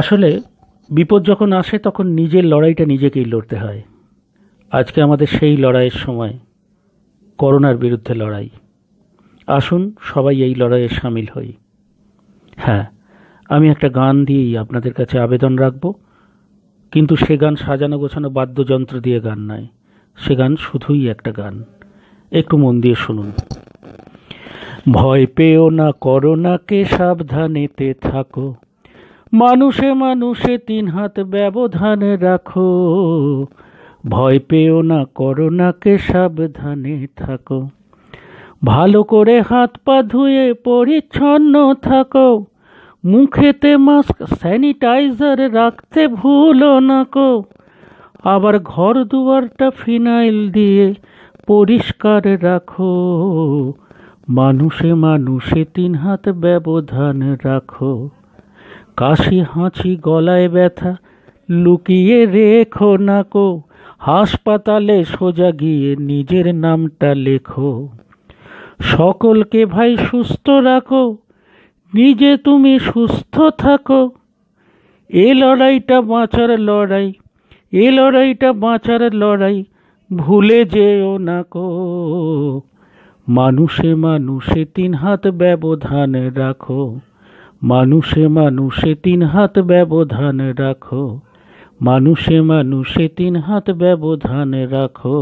আসলে বিপদ যখন আসে তখন নিজের লড়াইটা নিজেকেই লড়তে হয় আজকে আমাদের সেই লড়াইয়ের সময় করোনার বিরুদ্ধে লড়াই আসুন সবাই এই লড়াইয়ে সামিল হই হ্যাঁ আমি একটা গান দিয়েই আপনাদের কাছে আবেদন রাখব কিন্তু সে গান সাজানো গোছানো বাদ্যযন্ত্র দিয়ে গান নয় সে গান শুধুই একটা গান একটু মন দিয়ে শুনুন ভয় পেও না করোনাকে সাবধানেতে থাকো মানুষে মানুষে তিন হাত ব্যবধান রাখো ভয় পেও না করোনাকে সাবধানে থাকো ভালো করে হাত পা ধুয়ে পরিচ্ছন্ন থাকো মুখেতে মাস্ক স্যানিটাইজার রাখতে ভুলো না কো আবার ঘর দুয়ারটা ফিনাইল দিয়ে পরিষ্কার রাখো মানুষে মানুষে তিন হাত ব্যবধান রাখো কাশি হাঁচি গলায় ব্যথা লুকিয়ে রেখো না কো হাসপাতালে সোজা গিয়ে নিজের নামটা লেখো সকলকে ভাই সুস্থ রাখো নিজে তুমি সুস্থ থাকো এ লড়াইটা বাঁচার লড়াই এ লড়াইটা বাঁচার লড়াই ভুলে যেও না কো মানুষে মানুষে তিন হাত ব্যবধান রাখো মানুষে মানুষে তিন হাত ব্যবধান রাখো মানুষে মানুষে তিন হাত ব্যবধান রাখো